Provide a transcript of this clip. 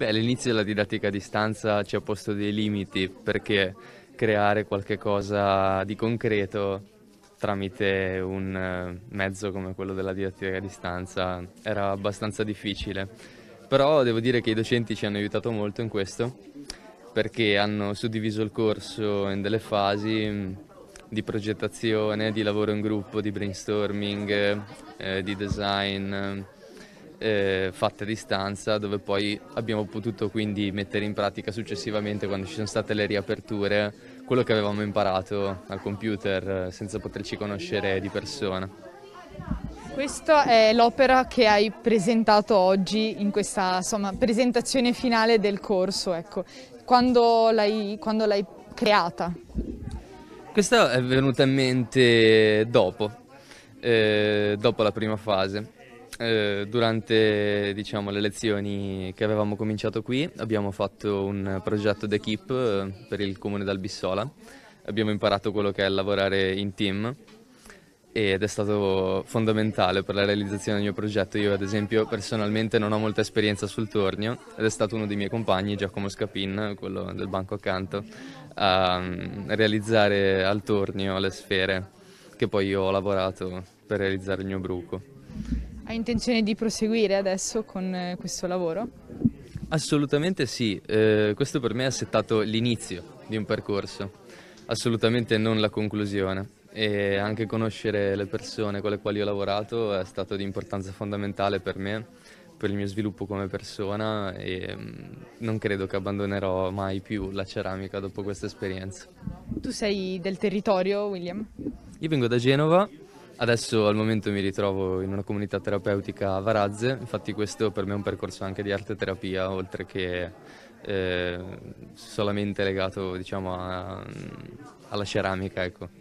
Beh, l'inizio della didattica a distanza ci ha posto dei limiti perché creare qualche cosa di concreto tramite un eh, mezzo come quello della didattica a distanza era abbastanza difficile. Però devo dire che i docenti ci hanno aiutato molto in questo perché hanno suddiviso il corso in delle fasi mm, di progettazione, di lavoro in gruppo, di brainstorming, eh, di design eh, fatte a distanza dove poi abbiamo potuto quindi mettere in pratica successivamente quando ci sono state le riaperture quello che avevamo imparato al computer eh, senza poterci conoscere di persona. Questa è l'opera che hai presentato oggi in questa insomma, presentazione finale del corso, ecco. quando l'hai creata? Questa è venuta in mente dopo, eh, dopo la prima fase eh, durante diciamo, le lezioni che avevamo cominciato qui abbiamo fatto un progetto d'equipe eh, per il comune d'Albissola, abbiamo imparato quello che è lavorare in team ed è stato fondamentale per la realizzazione del mio progetto. Io ad esempio personalmente non ho molta esperienza sul tornio ed è stato uno dei miei compagni, Giacomo Scapin, quello del banco accanto, a mm, realizzare al tornio le sfere che poi io ho lavorato per realizzare il mio bruco. Hai intenzione di proseguire adesso con eh, questo lavoro? Assolutamente sì, eh, questo per me ha settato l'inizio di un percorso, assolutamente non la conclusione e anche conoscere le persone con le quali ho lavorato è stato di importanza fondamentale per me, per il mio sviluppo come persona e mm, non credo che abbandonerò mai più la ceramica dopo questa esperienza. Tu sei del territorio, William? Io vengo da Genova Adesso al momento mi ritrovo in una comunità terapeutica a Varazze, infatti questo per me è un percorso anche di arte terapia, oltre che eh, solamente legato diciamo, a, alla ceramica. Ecco.